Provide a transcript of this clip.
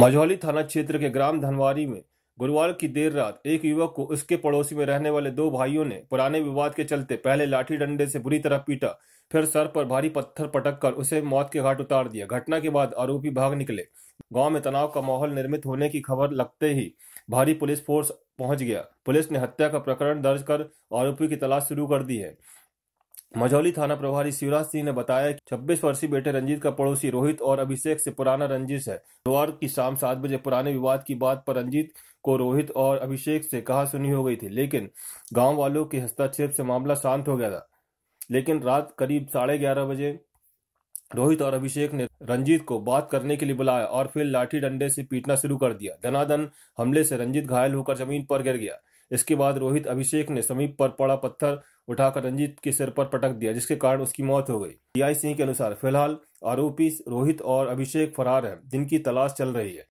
मझौली थाना क्षेत्र के ग्राम धनवारी में गुरुवार की देर रात एक युवक को उसके पड़ोसी में रहने वाले दो भाइयों ने पुराने विवाद के चलते पहले लाठी डंडे से बुरी तरह पीटा फिर सर पर भारी पत्थर पटक कर उसे मौत के घाट उतार दिया घटना के बाद आरोपी भाग निकले गांव में तनाव का माहौल निर्मित होने की खबर लगते ही भारी पुलिस फोर्स पहुंच गया पुलिस ने हत्या का प्रकरण दर्ज कर आरोपी की तलाश शुरू कर दी है मझौली थाना प्रभारी शिवराज सिंह ने बताया कि 26 वर्षीय बेटे रंजीत का पड़ोसी रोहित और अभिषेक से पुराना रंजिश है रविवार की शाम सात बजे पुराने विवाद की बात पर रंजीत को रोहित और अभिषेक से कहा सुनी हो गई थी लेकिन गांव वालों के हस्तक्षेप से मामला शांत हो गया था लेकिन रात करीब साढ़े ग्यारह बजे रोहित और अभिषेक ने रंजीत को बात करने के लिए बुलाया और फिर लाठी डंडे से पीटना शुरू कर दिया धनाधन हमले से रंजीत घायल होकर जमीन पर गिर गया इसके बाद रोहित अभिषेक ने समीप पर पड़ा पत्थर उठाकर रंजीत के सिर पर पटक दिया जिसके कारण उसकी मौत हो गई डी सिंह के अनुसार फिलहाल आरोपी रोहित और अभिषेक फरार हैं जिनकी तलाश चल रही है